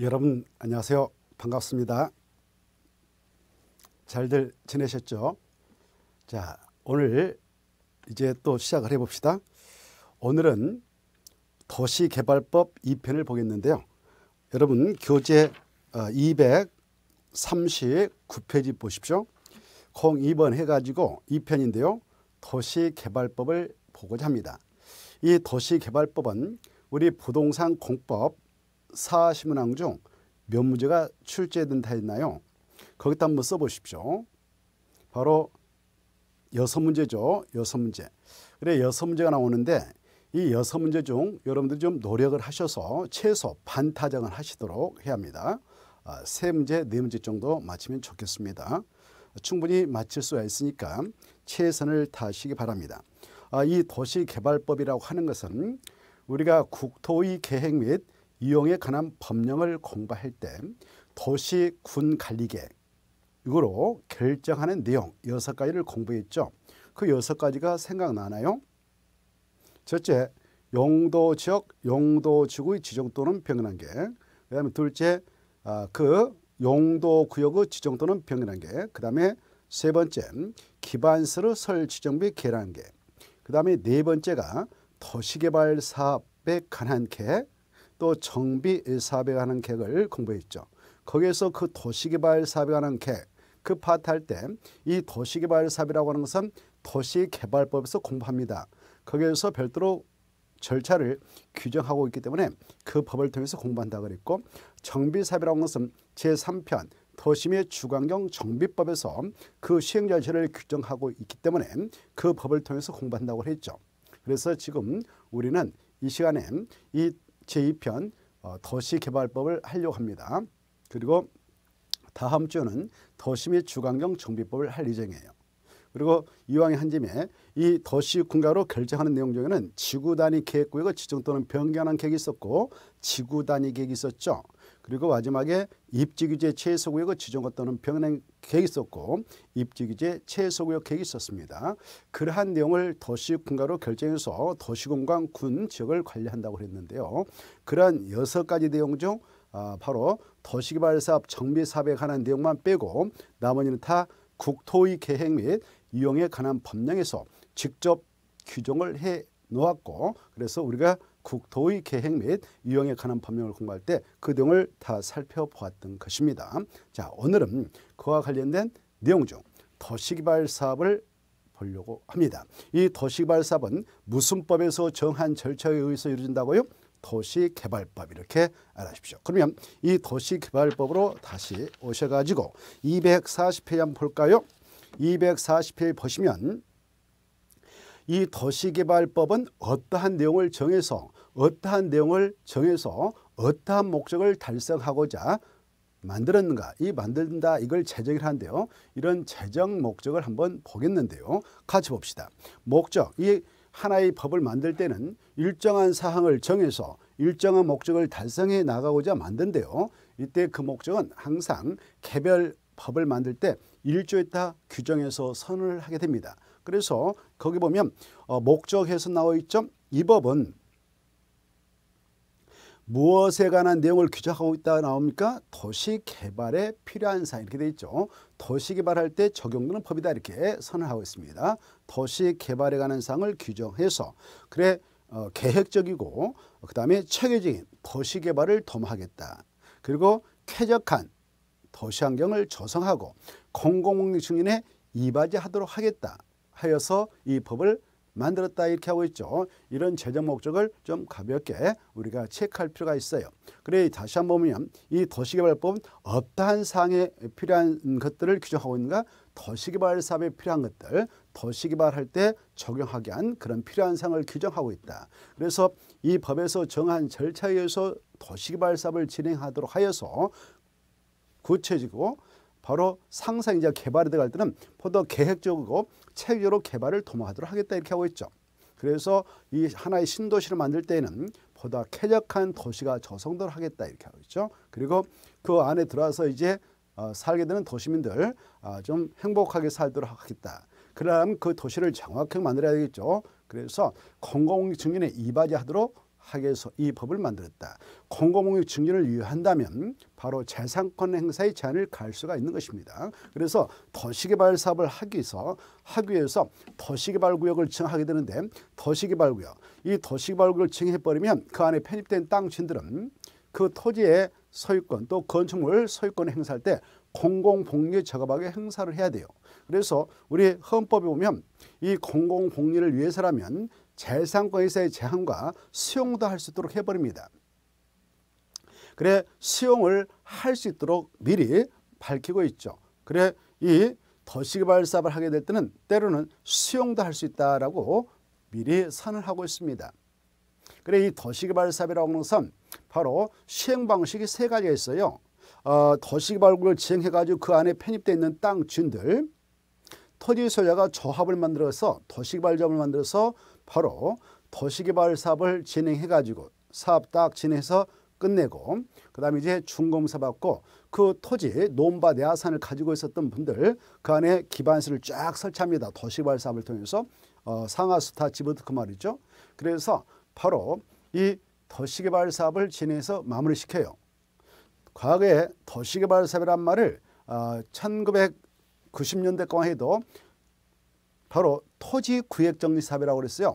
여러분 안녕하세요. 반갑습니다. 잘들 지내셨죠? 자, 오늘 이제 또 시작을 해봅시다. 오늘은 도시개발법 2편을 보겠는데요. 여러분 교재 239페이지 어, 보십시오. 02번 해가지고 2편인데요. 도시개발법을 보고자 합니다. 이 도시개발법은 우리 부동산 공법 사시문항중몇 문제가 출제된다 했나요? 거기다 한번 써보십시오. 바로 여섯 문제죠. 여섯 문제. 그래 여섯 문제가 나오는데 이 여섯 문제 중 여러분들이 좀 노력을 하셔서 최소 반타작을 하시도록 해야 합니다. 아, 세 문제, 네 문제 정도 맞히면 좋겠습니다. 충분히 맞힐 수가 있으니까 최선을 다하시기 바랍니다. 아, 이 도시개발법이라고 하는 것은 우리가 국토의 계획 및 이용에 관한 법령을 공부할 때 도시 군관리계이 으로 결정하는 내용 여섯 가지를 공부했죠. 그 여섯 가지가 생각나나요? 첫째, 용도 지역, 용도 지구의 지정 또는 변경한 게. 그다음에 둘째, 아, 그 용도 구역의 지정 또는 변경한 게. 그다음에 세 번째, 기반서류 설 지정비 계란 계. 그다음에 네 번째가 도시개발 사업에 관한 계획. 또 정비 사업에관한 계획을 공부했죠. 거기에서 그 도시개발 사업에 관한 계획, 그 파트 할때 이 도시개발 사업이라고 하는 것은 도시개발법에서 공부합니다. 거기에서 별도로 절차를 규정하고 있기 때문에 그 법을 통해서 공부한다 고 그랬고 정비사업이라는 것은 제3편 도심의 주관경 정비법에서 그 시행 절차를 규정하고 있기 때문에 그 법을 통해서 공부한다고 했죠. 그래서 지금 우리는 이 시간에 이 제2편 도시 어, 개발법을 하려고 합니다. 그리고 다음 주는 더시 및 주간경 정비법을 할 예정이에요. 그리고 이왕에 한 짐에 이 더시 군가로 결정하는 내용 중에는 지구 단위 계획구역을 지정 또는 변경하는 계획이 있었고 지구 단위 계획이 있었죠. 그리고 마지막에 입지규제 최소구역을 지정했또는 병행 계획이 있었고 입지규제 최소구역 계획이 있었습니다. 그러한 내용을 도시군가로 결정해서 도시공간 군 지역을 관리한다고 했는데요. 그러한 여섯 가지 내용 중 아, 바로 도시개발사업 정비사업에 관한 내용만 빼고 나머지는 다 국토의 계획 및 이용에 관한 법령에서 직접 규정을 해 놓았고 그래서 우리가 국토의 계획 및 유형에 관한 법령을 공부할 때 그 등을 다 살펴보았던 것입니다. 자, 오늘은 그와 관련된 내용 중 도시개발 사업을 보려고 합니다. 이 도시개발 사업은 무슨 법에서 정한 절차에 의해서 이루어진다고요? 도시개발법 이렇게 알아십시오. 그러면 이 도시개발법으로 다시 오셔가지고 240회 한번 볼까요? 240회 보시면 이 도시개발법은 어떠한 내용을 정해서 어떠한 내용을 정해서 어떠한 목적을 달성하고자 만들었는가 이 만든다 이걸 재정이라 하는데요 이런 재정 목적을 한번 보겠는데요 같이 봅시다 목적 이 하나의 법을 만들 때는 일정한 사항을 정해서 일정한 목적을 달성해 나가고자 만든대요 이때 그 목적은 항상 개별 법을 만들 때 일조에 따라 규정해서 선을 하게 됩니다. 그래서 거기 보면 어, 목적해서 나와 있죠. 이 법은 무엇에 관한 내용을 규정하고 있다 나옵니까? 도시 개발에 필요한 사항 이렇게 돼 있죠. 도시 개발할 때 적용되는 법이다 이렇게 선언하고 있습니다. 도시 개발에 관한 사항을 규정해서 그래 어, 계획적이고 그다음에 체계적인 도시 개발을 도모하겠다. 그리고 쾌적한 도시 환경을 조성하고 공공목적 증인에 이바지하도록 하겠다. 하여서 이 법을 만들었다 이렇게 하고 있죠. 이런 재정 목적을 좀 가볍게 우리가 체크할 필요가 있어요. 그래 다시 한 번 보면 이 도시개발법은 업다한 사항에 필요한 것들을 규정하고 있는가 도시개발 사업에 필요한 것들 도시개발할 때 적용하게 한 그런 필요한 사항을 규정하고 있다. 그래서 이 법에서 정한 절차에 의해서 도시개발 사업을 진행하도록 하여서 구체적이고 바로 상상 이제 개발이 들어갈 때는 보다 계획적이고 체계로 적으 개발을 도모하도록 하겠다 이렇게 하고 있죠. 그래서 이 하나의 신도시를 만들 때에는 보다 쾌적한 도시가 조성도를 하겠다 이렇게 하고 있죠. 그리고 그 안에 들어와서 이제 어, 살게 되는 도시민들 어, 좀 행복하게 살도록 하겠다. 그러면 그 도시를 정확하게 만들어야겠죠. 되 그래서 공공증인에 이바지하도록 하게서 이 법을 만들었다. 공공목적 증진을 유효한다면 바로 재산권 행사의 제한을 갈 수가 있는 것입니다. 그래서 도시개발 사업을 하기 위해서 하기 위해서 도시개발 구역을 정하게 되는데 도시개발 구역 이 도시개발 구역을 정해 버리면 그 안에 편입된 땅친들은 그 토지의 소유권 또 건축물 소유권 행사할 때 공공복리 적합하게 행사를 해야 돼요. 그래서 우리 헌법에 보면 이 공공복리를 위해서라면 재산권에서의 제한과 수용도 할 수 있도록 해버립니다. 그래 수용을 할 수 있도록 미리 밝히고 있죠. 그래 이 더시발삽을 하게 될 때는 때로는 수용도 할 수 있다라고 미리 선을 하고 있습니다. 그래 이 더시발삽이라고 하는 선 바로 시행 방식이 세 가지가 있어요. 어, 더시발굴을 진행해가지고 그 안에 편입되 있는 땅 준들 토지 소유자가 조합을 만들어서 더시발점을 만들어서 바로 도시개발 사업을 진행해 가지고 사업 딱 진행해서 끝내고 그 다음에 이제 준공사 받고 그 토지 논밭 야산을 가지고 있었던 분들 그 안에 기반시설을쫙 설치합니다. 도시개발 사업을 통해서 어, 상하수타 지브드크 그 말이죠. 그래서 바로 이 도시개발 사업을 진행해서 마무리시켜요. 과거에 도시개발 사업이란 말을 어, 1990년대 거 해도 바로 토지 구획 정리 사업이라고 그랬어요.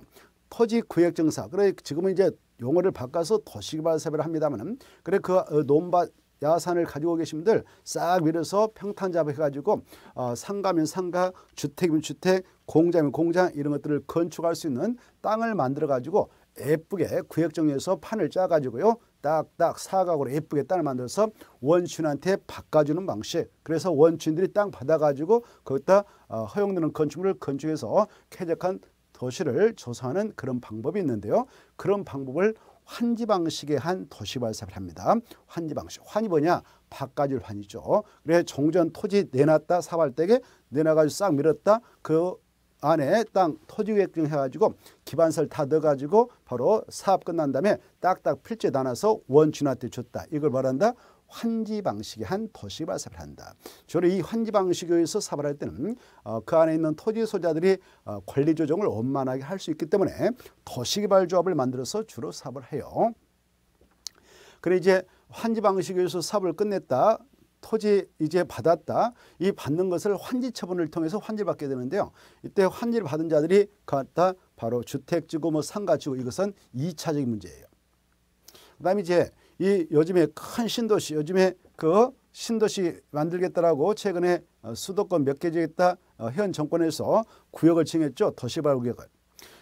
토지 구획 정사. 그래 지금은 이제 용어를 바꿔서 도시개발 사업을 합니다만은 그래 그 어, 논밭 야산을 가지고 계신 분들 싹 밀어서 평탄 잡해가지고 어, 상가면 상가, 주택이면 주택, 공장이면 공장 이런 것들을 건축할 수 있는 땅을 만들어가지고 예쁘게 구획정리해서 판을 짜가지고요. 딱딱 사각으로 예쁘게 땅을 만들어서 원주인한테 바꿔주는 방식. 그래서 원주인들이 땅 받아가지고 거기다 어, 허용되는 건축물을 건축해서 쾌적한 도시를 조성하는 그런 방법이 있는데요. 그런 방법을 환지 방식의 한 도시 발사를 합니다. 환지 방식. 환이 뭐냐? 바꿔줄 환이죠. 그래 종전 토지 내놨다 사발댁에 내놔가지고 싹 밀었다. 그 안에 땅 토지 계획증 해가지고 기반설 다 넣어가지고 바로 사업 끝난 다음에 딱딱 필지 에 나눠서 원준한테 줬다. 이걸 말한다. 환지 방식의 한 도시 발사를 한다. 주로 이 환지 방식에 의해서 사업을 할 때는 어, 그 안에 있는 토지 소자들이 어, 권리 조정을 원만하게 할 수 있기 때문에 도시개발 조합을 만들어서 주로 사업을 해요. 그래 이제 환지 방식에 의해서 사업을 끝냈다. 토지 이제 받았다. 이 받는 것을 환지 처분을 통해서 환지를 받게 되는데요. 이때 환지를 받은 자들이 갖다 바로 주택지고 뭐 상가지고 이것은 2차적인 문제예요. 그다음에 이제 이 요즘에 큰 신도시 요즘에 그 신도시 만들겠다라고 최근에 어, 수도권 몇 개 지겠다 어, 현 정권에서 구역을 칭했죠. 도시발 구역을.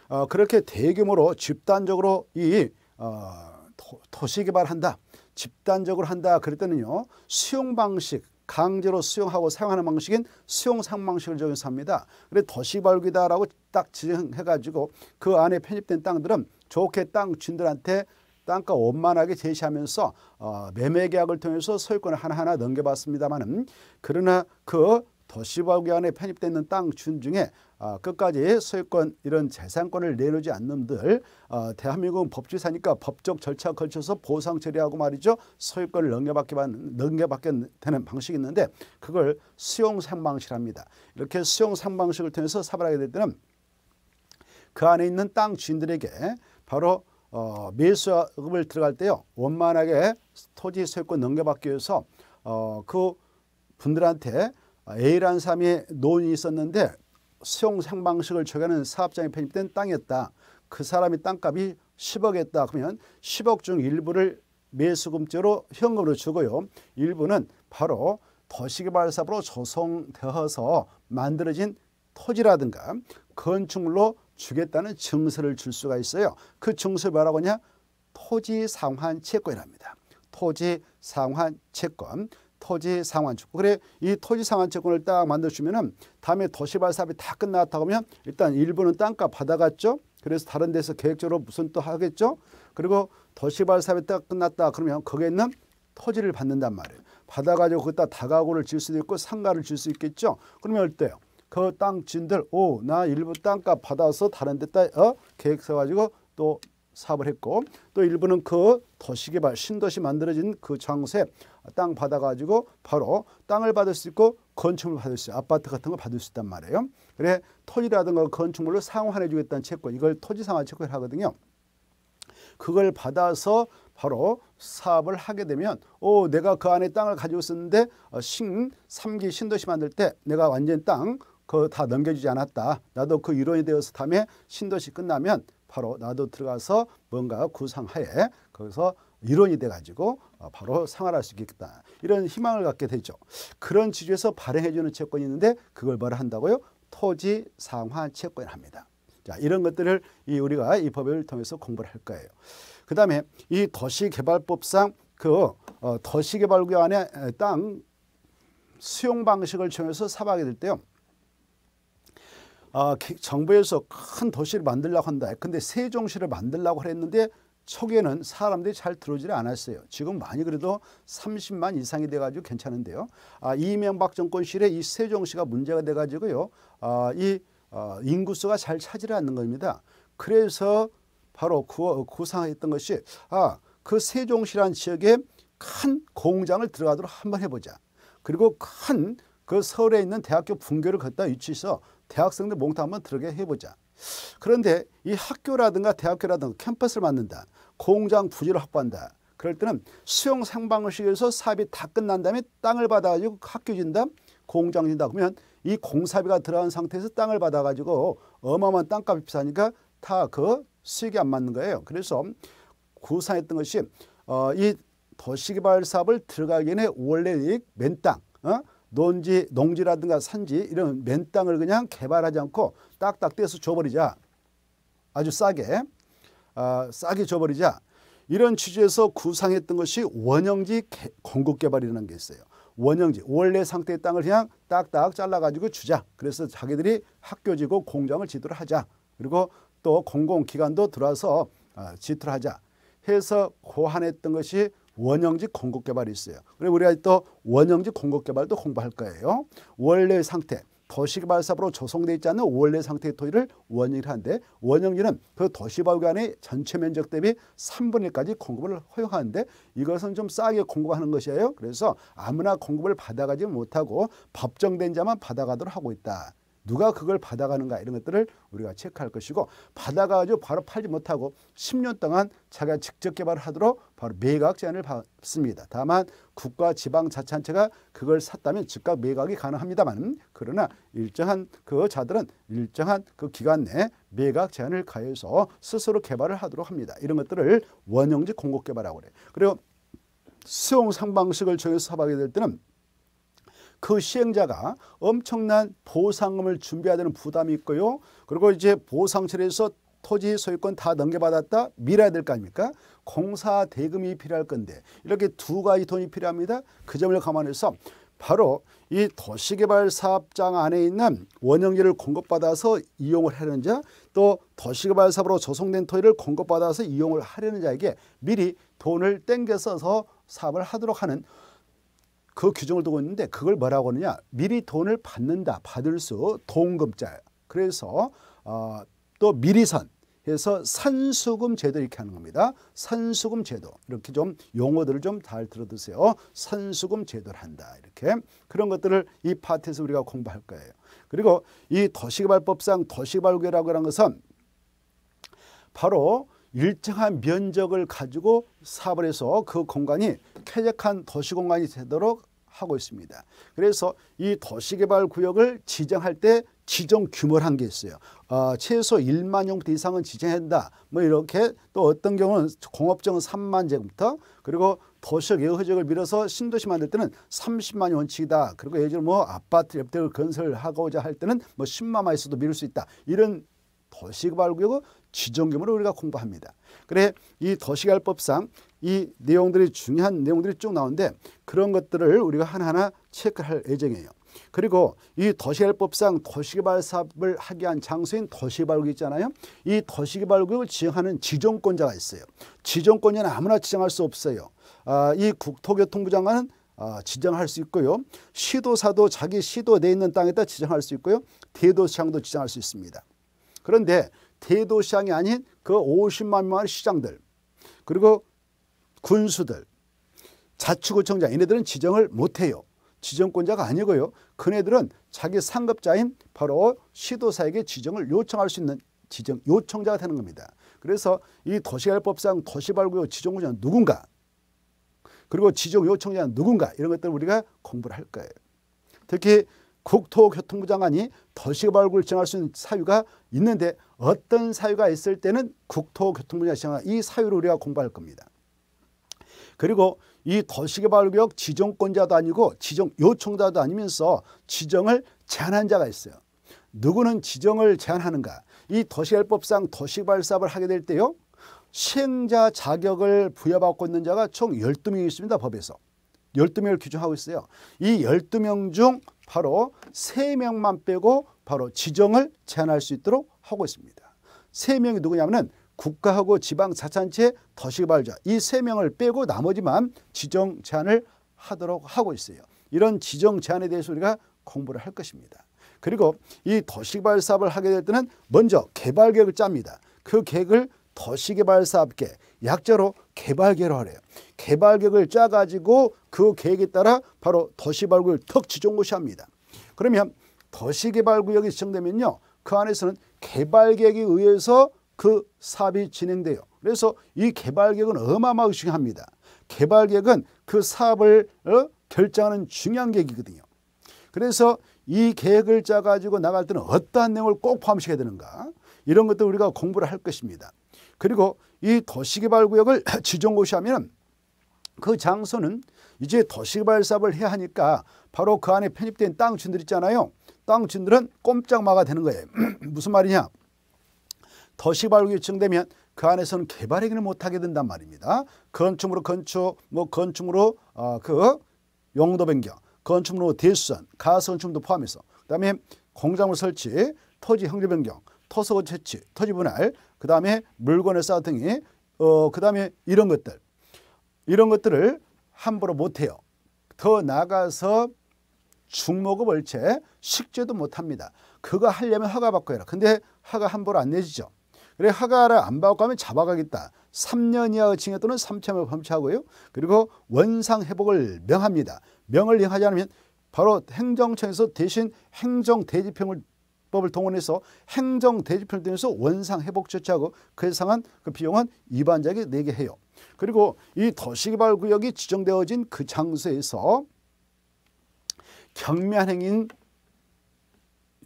어, 그렇게 대규모로 집단적으로 이 어, 도시 개발한다. 집단적으로 한다 그랬더니요. 수용 방식, 강제로 수용하고 사용하는 방식인 수용 상방식을 적용합니다. 그래 도시 발기다라고 딱 지정해가지고 그 안에 편입된 땅들은 좋게 땅주들한테 땅값 원만하게 제시하면서 어, 매매 계약을 통해서 소유권을 하나하나 넘겨봤습니다만은 그러나 그 도시발기 안에 편입되는 땅준 중에 어, 끝까지 소유권 이런 재산권을 내놓지 않는 들 어, 대한민국은 법제사니까 법적 절차에 걸쳐서 보상 처리하고 말이죠. 소유권을 넘겨받게, 받는, 넘겨받게 되는 방식이 있는데 그걸 수용상방식합니다. 이렇게 수용상방식을 통해서 사발하게 될 때는 그 안에 있는 땅 주인들에게 바로 어, 매수업을 들어갈 때요. 원만하게 토지 소유권 넘겨받기 위해서 어, 그 분들한테 A라는 사람이 노이 있었는데 수용 생방식을 적용하는 사업장에 편입된 땅이었다. 그 사람이 땅값이 10억이었다. 그러면 10억 중 일부를 매수금죄로 현금으로 주고요. 일부는 바로 도시개발사업으로 조성되어서 만들어진 토지라든가 건축물로 주겠다는 증서를 줄 수가 있어요. 그 증서를 뭐라고 하냐? 토지상환 채권이랍니다. 토지상환 채권. 토지 상환채권. 그래 이 토지 상환채권을 딱 만들어주면은 다음에 도시발 사업이 다 끝났다고 하면 일단 일부는 땅값 받아갔죠. 그래서 다른 데서 계획적으로 무슨 또 하겠죠. 그리고 도시발 사업이 딱 끝났다 그러면 거기에 있는 토지를 받는단 말이에요. 받아가지고 거기다 다가구를 지을 수도 있고 상가를 지을 수 있겠죠. 그러면 어때요? 그땅 진들 오 나 일부 땅값 받아서 다른 데다 어 계획 써가지고 또 사업을 했고 또 일부는 그 도시개발 신도시 만들어진 그 장소에 땅 받아가지고 바로 땅을 받을 수 있고 건축물 받을 수 있고 아파트 같은 거 받을 수 있단 말이에요. 그래 토지라든가 건축물을 상환해 주겠다는 채권 이걸 토지상환 채권을 하거든요. 그걸 받아서 바로 사업을 하게 되면 오 내가 그 안에 땅을 가지고 있었는데 어, 신 3기 신도시 만들 때 내가 완전 땅 그거 다 넘겨주지 않았다. 나도 그 일원이 되어서 다음에 신도시 끝나면 바로 나도 들어가서 뭔가 구상하에 거기서 이론이 돼가지고 어, 바로 생활할 수 있겠다. 이런 희망을 갖게 되죠. 그런 지주에서 발행해주는 채권이 있는데 그걸 뭐라 한다고요? 토지 상환 채권 을 합니다. 자, 이런 것들을 이 우리가 이 법을 통해서 공부를 할 거예요. 그 다음에 이 도시개발법상 그 어, 도시개발구역 안에 땅 수용 방식을 정해서 사박이될 때요. 아, 정부에서 큰 도시를 만들려고 한다. 근데 세종시를 만들려고 했는데 초기에는 사람들이 잘 들어오질 않았어요. 지금 많이 그래도 30만 이상이 돼가지고 괜찮은데요. 아, 이명박 정권 시절에 이 세종시가 문제가 돼가지고요. 아, 이 어, 인구수가 잘 차지를 않는 겁니다. 그래서 바로 구, 구상했던 것이 아, 그세종시라는 지역에 큰 공장을 들어가도록 한번 해보자. 그리고 큰 그 서울에 있는 대학교 분교를 갖다 위치해서 대학생들 몽타 한번 들어게 해보자. 그런데 이 학교라든가 대학교라든가 캠퍼스를 만든다. 공장 부지를 확보한다. 그럴 때는 수용 생방식에서 사업이 다 끝난 다음에 땅을 받아가지고 학교 진다, 공장 진다. 그러면 이 공사비가 들어간 상태에서 땅을 받아가지고 어마어마한 땅값이 비싸니까 다 그 수익이 안 맞는 거예요. 그래서 구상했던 것이 어, 이 도시개발 사업을 들어가기 전에 원래 이맨 땅, 어? 논지, 농지라든가 산지 이런 맨 땅을 그냥 개발하지 않고 딱딱 떼서 줘버리자. 아주 싸게. 아, 싸게 줘버리자. 이런 취지에서 구상했던 것이 원형지 공급개발이라는 게 있어요. 원형지 원래 상태의 땅을 그냥 딱딱 잘라가지고 주자. 그래서 자기들이 학교 지고 공장을 지도를 하자. 그리고 또 공공기관도 들어와서 아, 지투를 하자 해서 고안했던 것이 원형지 공급개발이 있어요. 그리고 우리가 또 원형지 공급개발도 공부할 거예요. 원래 상태. 도시개발사업으로 조성되어 있지 않은 원래 상태의 토지를 원형이라 하는데 원형지는 그도시발간의 전체 면적 대비 3분의 1까지 공급을 허용하는데 이것은 좀 싸게 공급하는 것이에요. 그래서 아무나 공급을 받아가지 못하고 법정된 자만 받아가도록 하고 있다. 누가 그걸 받아가는가 이런 것들을 우리가 체크할 것이고 받아가지고 바로 팔지 못하고 10년 동안 자기가 직접 개발하도록 바로 매각 제한을 받습니다. 다만 국가 지방 자치단체가 그걸 샀다면 즉각 매각이 가능합니다만 그러나 일정한 그 자들은 일정한 그 기간 내에 매각 제한을 가해서 스스로 개발을 하도록 합니다. 이런 것들을 원형지 공급 개발하고 그래요. 그리고 수용 상방식을 정해서 사업하게 될 때는 그 시행자가 엄청난 보상금을 준비해야 되는 부담이 있고요. 그리고 이제 보상처리에서 토지 소유권 다 넘겨받았다 밀어야 될거 아닙니까? 공사 대금이 필요할 건데 이렇게 두 가지 돈이 필요합니다. 그 점을 감안해서 바로 이 도시개발 사업장 안에 있는 원형지를 공급받아서 이용을 하는 려 자, 또 도시개발 사업으로 조성된 토지를 공급받아서 이용을 하려는 자에게 미리 돈을 땡겨 써서 사업을 하도록 하는 그 규정을 두고 있는데 그걸 뭐라고 하느냐 미리 돈을 받는다 받을 수 도움금자예요. 그래서 어, 또 미리선 해서 선수금 제도 이렇게 하는 겁니다. 선수금 제도 이렇게 좀 용어들을 좀 잘 들어두세요. 선수금 제도를 한다 이렇게 그런 것들을 이 파트에서 우리가 공부할 거예요. 그리고 이 도시개발법상 도시개발구역이라고 하는 것은 바로 일정한 면적을 가지고 사업을 해서 그 공간이 쾌적한 도시 공간이 되도록 하고 있습니다. 그래서 이 도시개발 구역을 지정할 때 지정 규모란 게 있어요. 어, 최소 1만 용대 이상은 지정한다. 뭐 이렇게 또 어떤 경우는 공업정은 3만 제곱부터 그리고 도시역 예허적을 밀어서 신도시 만들 때는 30만 원칙이다. 그리고 예를 들어 뭐 아파트 옆대를 건설하고자 할 때는 뭐1 0만마 있어도 밀을 수 있다. 이런 도시개발구역은 지정규모로 우리가 공부합니다. 그래 이 더시갈법상 이 내용들이 중요한 내용들이 쭉 나오는데 그런 것들을 우리가 하나하나 체크할 예정이에요. 그리고 이도시개발법상 도시개발 사업을 하게 한 장소인 도시개발구 역 있잖아요. 이도시개발구역을 지정하는 지정권자가 있어요. 지정권자는 아무나 지정할 수 없어요. 아, 이 국토교통부 장관은 아, 지정할 수 있고요. 시도사도 자기 시도 내 있는 땅에다 지정할 수 있고요. 대도시장도 지정할 수 있습니다. 그런데 대도시장이 아닌 그 50만 마을 시장들 그리고 군수들 자치구청장 얘네들은 지정을 못해요. 지정권자가 아니고요. 그네들은 자기 상급자인 바로 시도사에게 지정을 요청할 수 있는 지정 요청자가 되는 겁니다. 그래서 이 도시개발법상 도시발구역 지정권자는 누군가 그리고 지정 요청자는 누군가 이런 것들을 우리가 공부를 할 거예요. 특히 국토교통부 장관이 도시개발국을 정할 수 있는 사유가 있는데 어떤 사유가 있을 때는 국토교통부 장관 이 사유를 우리가 공부할 겁니다. 그리고 이 도시개발구역 지정권자도 아니고 지정 요청자도 아니면서 지정을 제한한 자가 있어요. 누구는 지정을 제한하는가? 이 도시개발법상 도시개발 사업을 하게 될 때요. 시행자 자격을 부여받고 있는 자가 총 열두 명이 있습니다. 법에서. 열두 명을 규정하고 있어요. 이 열두 명 중 바로 세명만 빼고 바로 지정을 제한할 수 있도록 하고 있습니다. 세명이 누구냐면 국가하고 지방자치단체 더시발자 이 세명을 빼고 나머지만 지정 제한을 하도록 하고 있어요. 이런 지정 제한에 대해서 우리가 공부를 할 것입니다. 그리고 이 도시개발 사업을 하게 될 때는 먼저 개발 계획을 짭니다. 그 계획을 도시개발 사업계 약자로 개발계로 하래요. 개발계획을 짜가지고 그 계획에 따라 바로 도시발굴턱지정 곳이 합니다 그러면 도시개발구역이 지정되면요. 그 안에서는 개발계획에 의해서 그 사업이 진행돼요. 그래서 이 개발계획은 어마어마하게 중요합니다. 개발계획은 그 사업을 어? 결정하는 중요한 계획이거든요. 그래서 이 계획을 짜가지고 나갈 때는 어떠한 내용을 꼭 포함시켜야 되는가 이런 것도 우리가 공부를 할 것입니다. 그리고 이 도시개발구역을 지정고시하면 그 장소는 이제 도시개발 사업을 해야 하니까 바로 그 안에 편입된 땅층들 있잖아요. 땅층들은 꼼짝마가 되는 거예요. 무슨 말이냐. 도시개발구역이 지정되면 그 안에서는 개발 행위를 못하게 된단 말입니다. 건축으로 건축, 뭐 건축으로 어, 그 용도 변경, 건축으로 대수선, 가스 건축도 포함해서 그 다음에 공장을 설치, 토지 형제 변경, 토속 채취, 토지분할, 그 다음에 물건의 쌓등이, 어, 그 다음에 이런 것들. 이런 것들을 함부로 못해요. 더 나가서 중목을벌채 식재도 못합니다. 그거 하려면 허가 받고 해라. 근데 허가 함부로 안 내지죠. 그래 허가를 안 받고 하면 잡아가겠다. 3년 이하의 징역 또는 3천을 범죄하고요. 그리고 원상 회복을 명합니다. 명을 하지 않으면 바로 행정청에서 대신 행정 대집행을 법을 동원해서 행정 대조표를 통해서 원상 회복 조치하고 그에 상한 그 비용은 이반자에게 내게 해요. 그리고 이 도시개발 구역이 지정되어진 그 장소에서 경미한 행인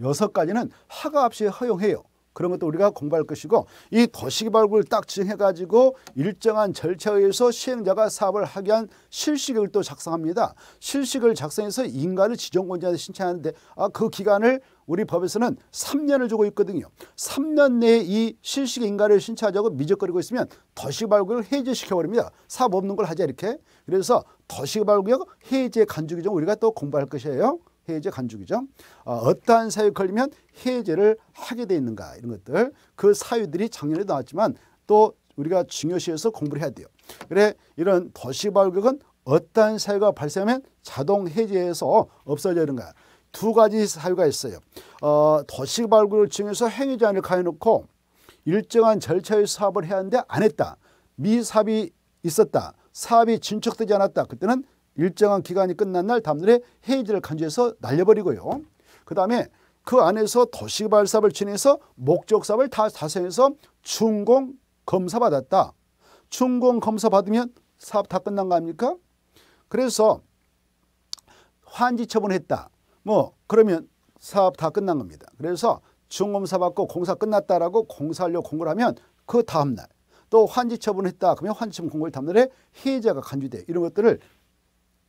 여섯 가지는 하가 없이 허용해요. 그런 것도 우리가 공부할 것이고 이 도시개발구를 딱 지정해가지고 일정한 절차에 의해서 시행자가 사업을 하게 한 실시계획을 또 작성합니다. 실시계획을 작성해서 인가를 지정권자한 신청하는데 아, 그 기간을 우리 법에서는 3년을 주고 있거든요. 3년 내에 이 실식 인가를 신청하자고 미적거리고 있으면 도시발굴역 해제시켜버립니다. 사업 없는 걸 하자 이렇게. 그래서 도시발굴역 해제 간주기정 우리가 또 공부할 것이에요. 해제 간주기정 어, 떠한 사유 걸리면 해제를 하게 돼 있는가 이런 것들. 그 사유들이 작년에 나왔지만 또 우리가 중요시해서 공부를 해야 돼요. 그래 이런 도시발격은 어떠한 사유가 발생하면 자동 해제해서 없어지는가 져두 가지 사유가 있어요. 어, 도시 발굴을 중에서 행위 제한 가해놓고 일정한 절차의 사업을 해야 하는데 안 했다. 미삽이 있었다. 사업이 진척되지 않았다. 그때는 일정한 기간이 끝난 날 다음날에 해지를 간주해서 날려버리고요. 그 다음에 그 안에서 도시발사업을 진행해서 목적사업을 다 다성해서 준공 검사 받았다. 준공 검사 받으면 사업 다 끝난 거 아닙니까? 그래서 환지 처분했다. 뭐 그러면 사업 다 끝난 겁니다. 그래서 중공사 받고 공사 끝났다라고 공사려고 공고를 하면 그 다음날 또 환지 처분했다 그러면 환지 처분 공고를 다음날에 해제가 간주돼 이런 것들을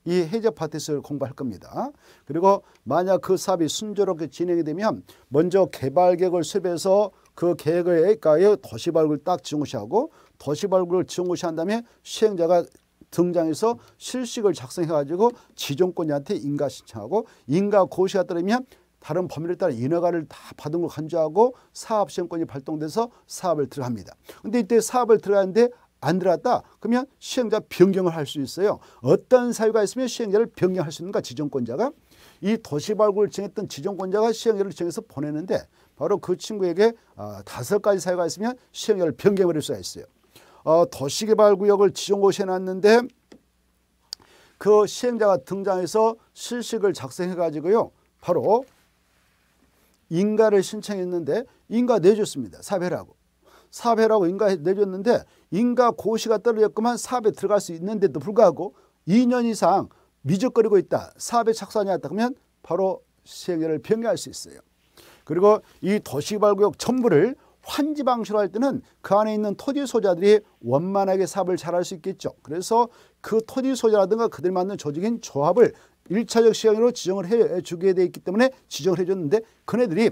이해제 파트에서 공부할 겁니다. 그리고 만약 그 사업이 순조롭게 진행이 되면 먼저 개발 계획을 수립해서 그 계획에 가에 도시 발굴 딱 증오시하고 도시 발굴을 증오시한 다음에 시행자가 등장해서 실식을 작성해가지고 지정권자한테 인가 신청하고 인가 고시가 따르면 다른 범위를 따라 인허가를 다 받은 걸 간주하고 사업시행권이 발동돼서 사업을 들어갑니다. 근데 이때 사업을 들어가는데 안 들어갔다 그러면 시행자 변경을 할 수 있어요. 어떤 사유가 있으면 시행자를 변경할 수 있는가 지정권자가 이 도시발굴을 정했던 지정권자가 시행자를 정해서 보내는데 바로 그 친구에게 아, 다섯 가지 사유가 있으면 시행자를 변경할 수가 있어요. 어, 도시개발구역을 지정곳에 놨는데 그 시행자가 등장해서 실식을 작성해 가지고요. 바로 인가를 신청했는데 인가 내줬습니다. 사배라고. 사배라고 인가 내줬는데 인가 고시가 떨어졌구만 사배 들어갈 수 있는데도 불구하고 2년 이상 미적거리고 있다. 사배 착수하냐 했다 그러면 바로 시행자를 변경할 수 있어요. 그리고 이 도시개발구역 전부를 환지방식으로할 때는 그 안에 있는 토지 소자들이 원만하게 삽을 잘할 수 있겠죠. 그래서 그토지 소자라든가 그들 만는 조직인 조합을 일차적 시행으로 지정을 해주게 돼 있기 때문에 지정을 해줬는데 그네들이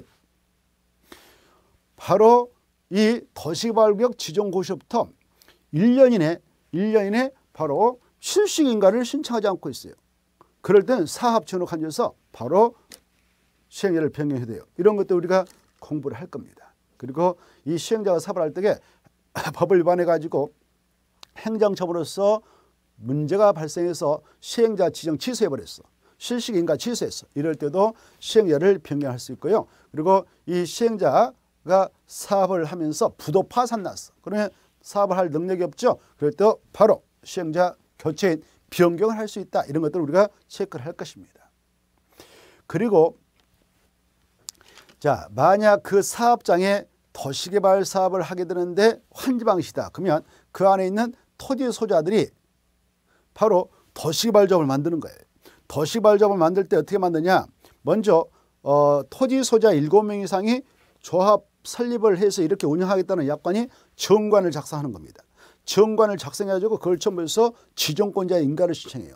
바로 이 도시발격 지정고시부터 1년 이내 1년 이내 바로 실시인가를 신청하지 않고 있어요. 그럴 땐 사합천으로 간주해서 바로 시행을 변경해야 돼요. 이런 것도 우리가 공부를 할 겁니다. 그리고 이 시행자가 사벌할 때에 법을 위반해 가지고 행정처벌로서 문제가 발생해서 시행자 지정 취소해 버렸어. 실시인가 취소했어. 이럴 때도 시행자를 변경할 수 있고요. 그리고 이 시행자가 사업을 하면서 부도 파산 났어. 그러면 사업을 할 능력이 없죠. 그럴 때 바로 시행자 교체인 변경을 할 수 있다. 이런 것들을 우리가 체크를 할 것입니다. 그리고 자, 만약 그 사업장에 도시개발 사업을 하게 되는데 환지방시다. 그러면 그 안에 있는 토지 소자들이 바로 도시개발 조을 만드는 거예요. 도시개발 조을 만들 때 어떻게 만드냐? 먼저 어, 토지 소자 7명 이상이 조합 설립을 해서 이렇게 운영하겠다는 약관이 정관을 작성하는 겁니다. 정관을 작성해가지고 그걸 첨부해 지정권자 인가를 신청해요.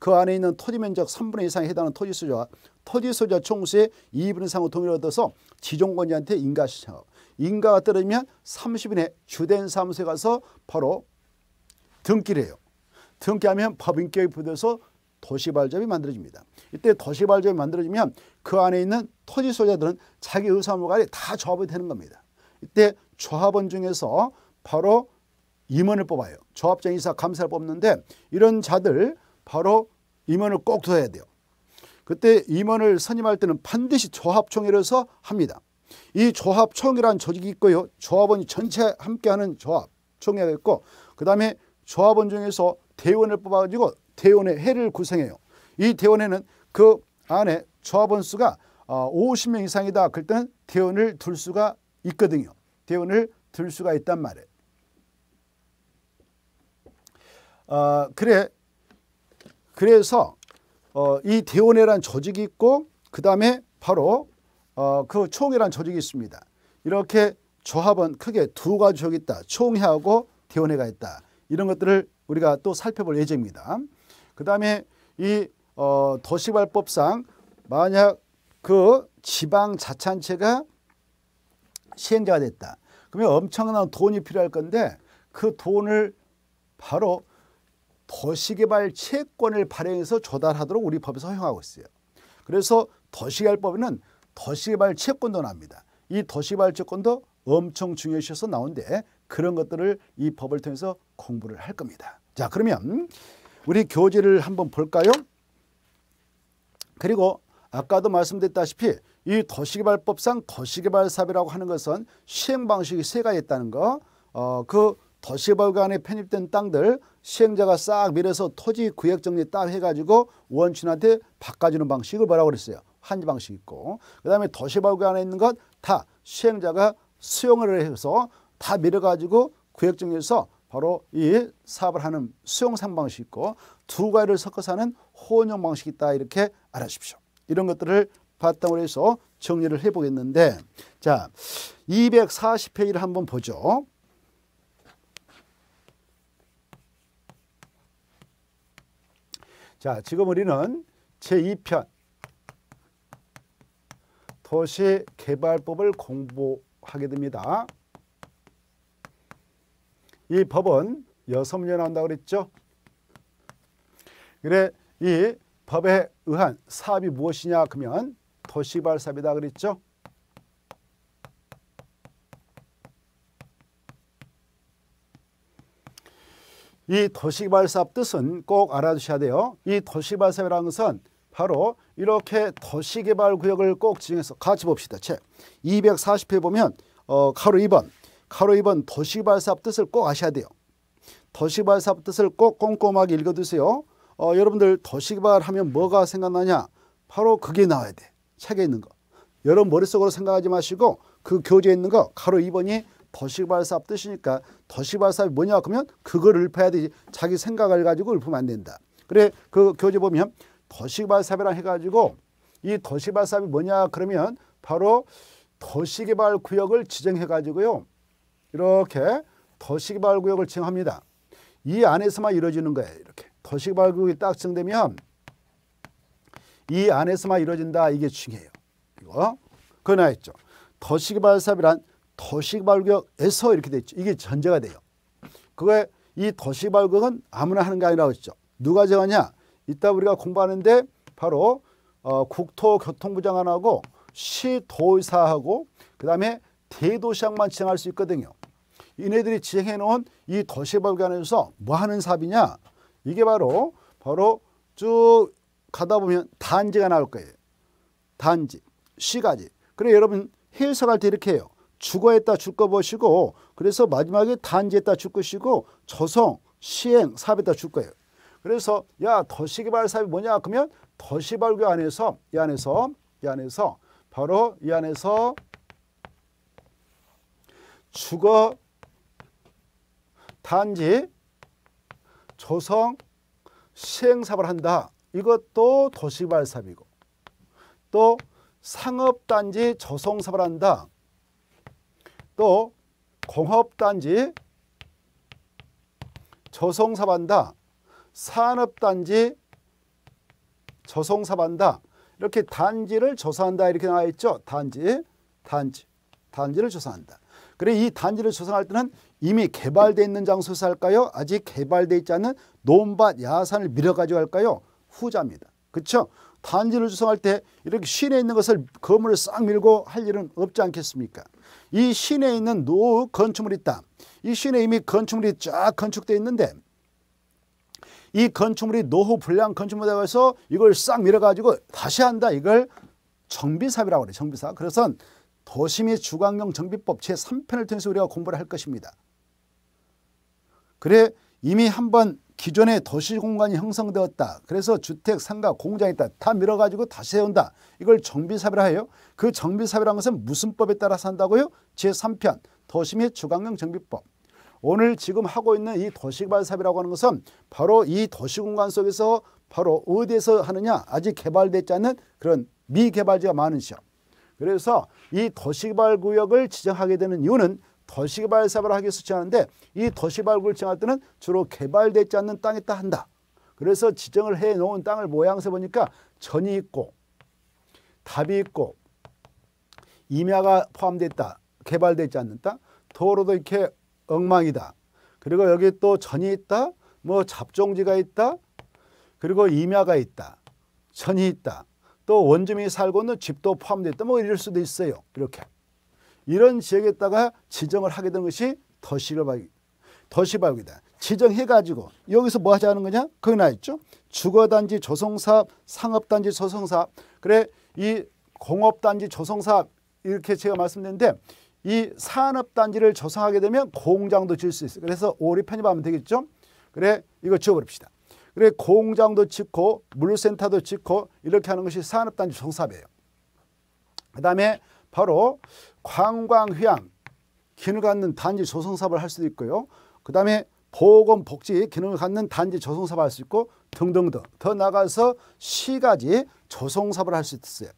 그 안에 있는 토지 면적 3분의 1 이상에 해당하는 토지 소유와 토지 소유자 총수의 2분 이상로 동의를 얻어서 지종권자한테 인가 시청 인가가 떨어지면 3 0인의 주된 사무소에 가서 바로 등기를 해요. 등기하면 법인격이 부여돼서 도시발전이 만들어집니다. 이때 도시발전이 만들어지면 그 안에 있는 토지 소유자들은 자기 의사무관이 다 조합이 되는 겁니다. 이때 조합원 중에서 바로 임원을 뽑아요. 조합장 이사 감사를 뽑는데 이런 자들 바로 임원을 꼭 둬야 돼요. 그때 임원을 선임할 때는 반드시 조합총회를서 합니다. 이 조합총이라는 조직이 있고요. 조합원이 전체 함께하는 조합총회가 있고 그 다음에 조합원 중에서 대원을 뽑아가지고 대원의 회를 구성해요. 이 대원에는 그 안에 조합원 수가 50명 어, 이상이다. 그럴 때는 대원을 둘 수가 있거든요. 대원을 둘 수가 있단 말이에요. 어, 그래 그래서 어, 이 대원회란 조직이 있고 그 다음에 바로 어, 그 총회란 조직이 있습니다. 이렇게 조합은 크게 두 가지 조직이 있다. 총회하고 대원회가 있다. 이런 것들을 우리가 또 살펴볼 예정입니다. 그 다음에 이 어, 도시발법상 만약 그지방자치체가 시행자가 됐다. 그러면 엄청난 돈이 필요할 건데 그 돈을 바로 도시개발 채권을 발행해서 조달하도록 우리 법에서 허용하고 있어요. 그래서 도시개발법에는 도시개발 채권도 나옵니다. 이 도시개발 채권도 엄청 중요시해서 나온데 그런 것들을 이 법을 통해서 공부를 할 겁니다. 자 그러면 우리 교재를 한번 볼까요? 그리고 아까도 말씀드렸다시피 이 도시개발법상 도시개발사업이라고 하는 것은 시행방식이 세 가지 있다는 거, 어, 그 도시벌간에 편입된 땅들 시행자가 싹 밀어서 토지 구획정리 딱 해가지고 원촌한테 바꿔주는 방식을 뭐라고 그랬어요. 한지 방식 있고 그 다음에 도시벌간에 있는 것 다 시행자가 수용을 해서 다 밀어가지고 구획정리해서 바로 이 사업을 하는 수용상 방식 있고 두 가지를 섞어서 하는 혼용 방식이 있다 이렇게 알아십시오. 이런 것들을 바탕으로 해서 정리를 해보겠는데 자 240페이지를 한번 보죠. 자, 지금 우리는 제2편 도시개발법을 공부하게 됩니다. 이 법은 6년 나온다고 그랬죠? 그래 이 법에 의한 사업이 무엇이냐 그러면 도시개발 사업이다 그랬죠? 이 도시발삽 뜻은 꼭 알아두셔야 돼요. 이도시발삽라는 것은 바로 이렇게 도시개발 구역을 꼭 지정해서 같이 봅시다. 책 240회 보면 어, 카로 2번 카로 2번 도시발삽 뜻을 꼭 아셔야 돼요. 도시발삽 뜻을 꼭 꼼꼼하게 읽어두세요. 어, 여러분들 도시개발 하면 뭐가 생각나냐? 바로 그게 나와야 돼. 책에 있는 거. 여러분 머릿속으로 생각하지 마시고 그 교재에 있는 거 카로 2번이 더시발삽 뜻이니까 더시발삽이 뭐냐 그러면 그걸 읊어야 되지 자기 생각을 가지고 읊으면 안 된다. 그래 그 교재 보면 더시발삽이라 해가지고 이 더시발삽이 뭐냐 그러면 바로 더시개발 구역을 지정해가지고요. 이렇게 더시개발 구역을 지정합니다. 이 안에서만 이루어지는 거예요. 이렇게 더시개발 구역이 딱 지정되면 이 안에서만 이루어진다. 이게 중요해요. 이거 그나 했죠 더시개발삽이란 도시발격에서 이렇게 돼있죠. 이게 전제가 돼요. 그거에 이 도시발격은 아무나 하는 게 아니라고 했죠. 누가 정하냐? 이따 우리가 공부하는데 바로 어, 국토교통부 장관하고 시도의사하고 그 다음에 대도시장만 지정할 수 있거든요. 이네들이 지정해 놓은 이 도시발견에서 격뭐 하는 사업이냐? 이게 바로 바로 쭉 가다 보면 단지가 나올 거예요. 단지, 시가지. 그래 여러분 해석할 때 이렇게 해요. 주거에다 줄 거 보시고 그래서 마지막에 단지에다 줄 것이고 조성 시행, 사업에다 줄 거예요. 그래서 야 더시개발 사업이 뭐냐 그러면 더시발교 안에서 이 안에서 이 안에서 바로 이 안에서 주거 단지 조성 시행사업을 한다. 이것도 도시발사업이고 또 상업단지 조성사업을 한다. 또 공업단지, 저성사반다, 산업단지, 저성사반다 이렇게 단지를 조사한다 이렇게 나와 있죠. 단지, 단지, 단지를 조사한다. 그래 이 단지를 조사할 때는 이미 개발되어 있는 장소에서 할까요? 아직 개발되어 있지 않은 논밭 야산을 밀어가지고 할까요? 후자입니다. 그렇죠? 단지를 조성할 때 이렇게 시내에 있는 것을 건물을 싹 밀고 할 일은 없지 않겠습니까? 이 시내에 있는 노후 건축물이 있다. 이 시내에 이미 건축물이 쫙 건축되어 있는데 이 건축물이 노후 불량 건축물이라고 해서 이걸 싹 밀어가지고 다시 한다. 이걸 정비사업이라고 그래 정비사업. 그래서 도심의 주광용 정비법 제3편을 통해서 우리가 공부를 할 것입니다. 그래 이미 한번 기존의 도시 공간이 형성되었다. 그래서 주택, 상가, 공장이 있다. 다 밀어가지고 다시 해온다. 이걸 정비사업이라 해요. 그 정비사업이라는 것은 무슨 법에 따라서 한다고요? 제3편 도시 및 주거환경 정비법. 오늘 지금 하고 있는 이 도시개발사업이라고 하는 것은 바로 이 도시공간 속에서 바로 어디에서 하느냐 아직 개발되지 않은 그런 미개발지가 많은 시험. 그래서 이 도시개발구역을 지정하게 되는 이유는 도시개발사업을 하기 위해서 제하는데 이도시발굴 제할 때는 주로 개발되지 않는 땅에 다 한다. 그래서 지정을 해 놓은 땅을 모양새 보니까 전이 있고 답이 있고 임야가 포함되어 있다. 개발되지 않는 땅. 도로도 이렇게 엉망이다. 그리고 여기 또 전이 있다. 뭐 잡종지가 있다. 그리고 임야가 있다. 전이 있다. 또 원주민이 살고 있는 집도 포함되어 있다. 뭐 이럴 수도 있어요. 이렇게. 이런 지역에다가 지정을 하게 된 것이 더시발육, 더시발육이다. 지정해가지고 여기서 뭐 하자는 거냐? 거기 나 있죠. 주거단지 조성사업, 상업단지 조성사업. 그래 이 공업단지 조성사업 이렇게 제가 말씀드렸는데 이 산업단지를 조성하게 되면 공장도 질수 있어요. 그래서 오리 편입하면 되겠죠. 그래 이거 지워버립시다. 그래 공장도 짓고 물류센터도 짓고 이렇게 하는 것이 산업단지 조성사업이에요. 그 다음에 바로 관광휴양 기능을 갖는 단지 조성사업을 할 수도 있고요. 그 다음에 보건복지 기능을 갖는 단지 조성사업을 할 수 있고 등등등 더 나가서 시가지 조성사업을 할 수 있어요.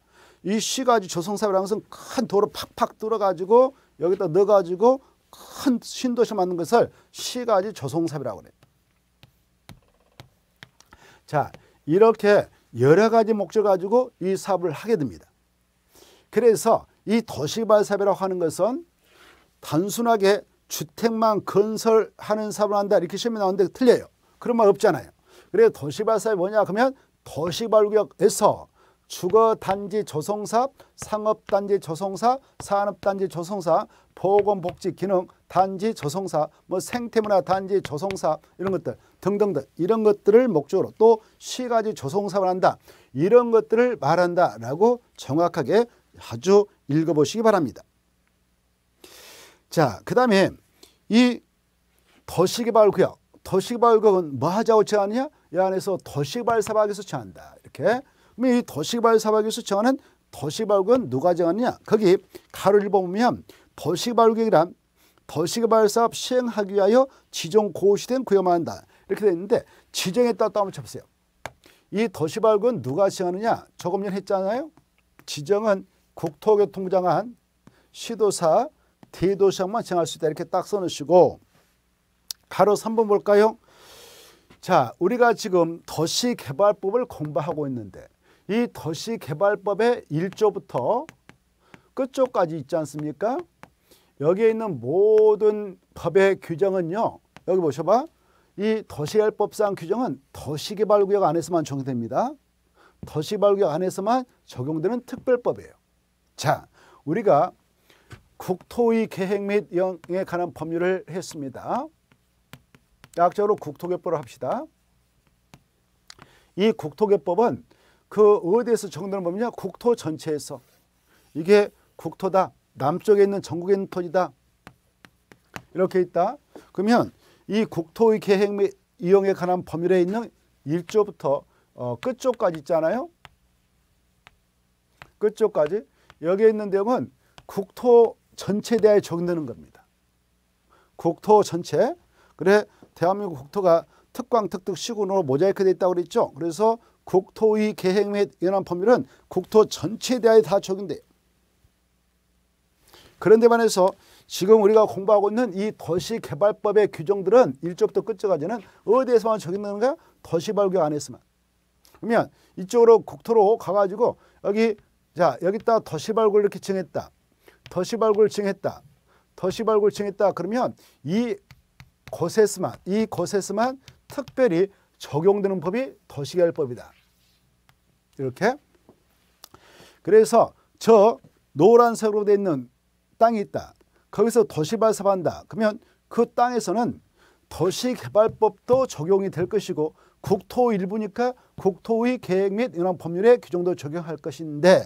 이 시가지 조성사업이라는 것은 큰 도로 팍팍 뚫어가지고 여기다 넣어가지고 큰 신도시 만든 것을 시가지 조성사업이라고 그래요. 자 이렇게 여러 가지 목적을 가지고 이 사업을 하게 됩니다. 그래서 이 도시개발사업이라고 하는 것은 단순하게 주택만 건설하는 사업을 한다 이렇게 시험에 나오는데 틀려요. 그런 말 없잖아요. 그래서 도시발사업이 뭐냐 그러면 도시발구역에서 주거단지 조성사, 상업단지 조성사, 산업단지 조성사, 보건복지기능 단지 조성사, 뭐 생태문화 단지 조성사 이런 것들 등등등 이런 것들을 목적으로 또 시가지 조성사업을 한다. 이런 것들을 말한다라고 정확하게 자주 읽어보시기 바랍니다. 자, 그 다음에 이 더시기발 구역, 더시기발 구역은 뭐 하자고 정하냐이 안에서 더시기발 사박에서 정한다. 이렇게. 그럼 이 더시기발 사박에서 정하는 더시기발 구역은 누가 정하냐 거기 가로를 보면 더시기발 구역이란 더시기발 사업 시행하기 위하여 지정 고시된 구역만한다. 이렇게 되어 있는데 지정에 따라 따옴 쳐보세요. 이 더시발구는 누가 지정하느냐? 저금년 했잖아요. 지정은 국토교통부장과 시도사, 대도시장만 정할 수 있다 이렇게 딱 써놓으시고 가로 3번 볼까요? 자, 우리가 지금 도시개발법을 공부하고 있는데 이 도시개발법의 1조부터 끝조까지 있지 않습니까? 여기에 있는 모든 법의 규정은요. 여기 보셔봐. 이 도시개발법상 규정은 도시개발구역 안에서만 적용됩니다. 도시개발구역 안에서만 적용되는 특별법이에요. 자, 우리가 국토의 계획 및 영에 관한 법률을 했습니다. 약적으로 국토개법을 합시다. 이 국토개법은 그 어디에서 정론을 보느냐 국토 전체에서 이게 국토다 남쪽에 있는 전국에 있는 토지다 이렇게 있다 그러면 이 국토의 계획 및 이용에 관한 법률에 있는 1조부터 어, 끝쪽까지 있잖아요 끝쪽까지 여기에 있는 내용은 국토 전체 에대해 적용되는 겁니다. 국토 전체. 그래 대한민국 국토가 특광, 특특, 시군으로 모자이크되 있다고 그랬죠. 그래서 국토의 계획 및 연합 법률은 국토 전체에 대하다 적용돼요. 그런데 반해서 지금 우리가 공부하고 있는 이 도시개발법의 규정들은 일조부터 끝까지는 어디에서만 적용되는가? 도시발교 안에서만. 그러면 이쪽으로 국토로 가가지고 여기 자 여기다 더시발골 칭했다. 더시발골 칭했다. 더시발골 칭했다. 그러면 이 곳에서만 이 곳에서만 특별히 적용되는 법이 더시결법이다. 이렇게 그래서 저 노란색으로 되어 있는 땅이 있다. 거기서 도시 발사한다. 그러면 그 땅에서는 도시개발법도 적용이 될 것이고 국토일부니까 국토의 계획 및 이런 법률에 규정도 그 적용할 것인데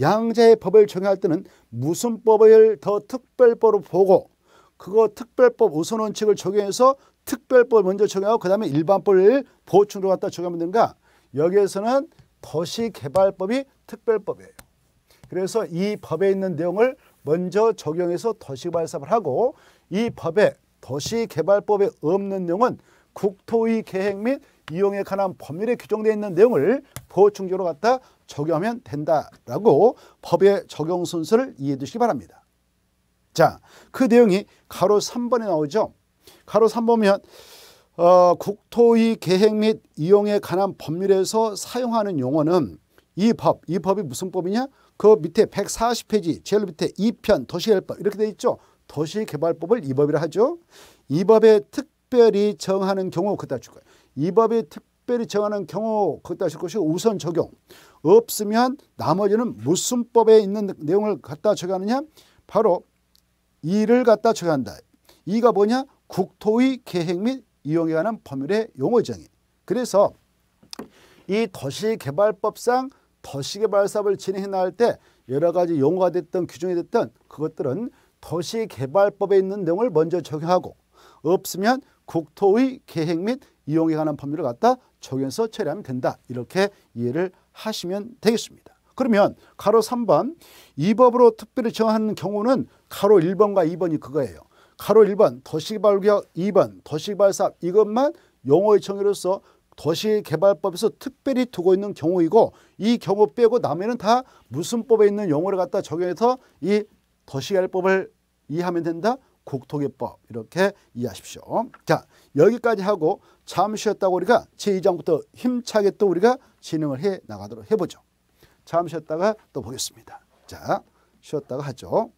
양자의 법을 적용할 때는 무슨 법을 더 특별법으로 보고 그거 특별법 우선 원칙을 적용해서 특별법 먼저 적용하고 그다음에 일반법을 보충으로 갖다 적용하면 되는가? 여기에서는 도시개발법이 특별법이에요. 그래서 이 법에 있는 내용을 먼저 적용해서 도시개발사업을 하고 이 법에 도시개발법에 없는 내용은 국토의 계획 및 이용에 관한 법률에 규정되어 있는 내용을 보충적으로 갖다 적용하면 된다라고 법의 적용 순서를 이해해 주시기 바랍니다. 자, 그 내용이 가로 3번에 나오죠. 가로 3번이면 어, 국토의 계획 및 이용에 관한 법률에서 사용하는 용어는 이 법, 이 법이 무슨 법이냐? 그 밑에 140페이지 제일 밑에 2편 도시개발법 이렇게 돼 있죠. 도시개발법을 이 법이라 하죠. 이 법에 특별히 정하는 경우 그다 줄 거예요. 이 법이 특별히 정하는 경우 거기다 실 것이 우선 적용 없으면 나머지는 무슨 법에 있는 내용을 갖다 적용하느냐 바로 이를 갖다 적용한다. 이가 뭐냐 국토의 계획 및 이용에 관한 법률의 용어 정의. 그래서 이 도시개발법상 도시개발 사업을 진행해 나갈 때 여러 가지 용어가 됐던 규정이 됐던 그것들은 도시개발법에 있는 내용을 먼저 적용하고 없으면 국토의 계획 및 이용에 관한 법률을 갖다 적용해서 처리하면 된다. 이렇게 이해를 하시면 되겠습니다. 그러면 가로 3번 이 법으로 특별히 정하는 경우는 가로 1번과 2번이 그거예요. 가로 1번 도시개발구역 2번 도시개발사업 이것만 용어의 정의로서 도시개발법에서 특별히 두고 있는 경우이고 이 경우 빼고 남에는 다 무슨 법에 있는 용어를 갖다 적용해서 이 도시개발법을 이해하면 된다. 국토개법 이렇게 이해하십시오. 자 여기까지 하고 잠시 쉬었다고 우리가 제2장부터 힘차게 또 우리가 진행을 해 나가도록 해보죠. 잠시 쉬었다가 또 보겠습니다. 자, 쉬었다가 하죠.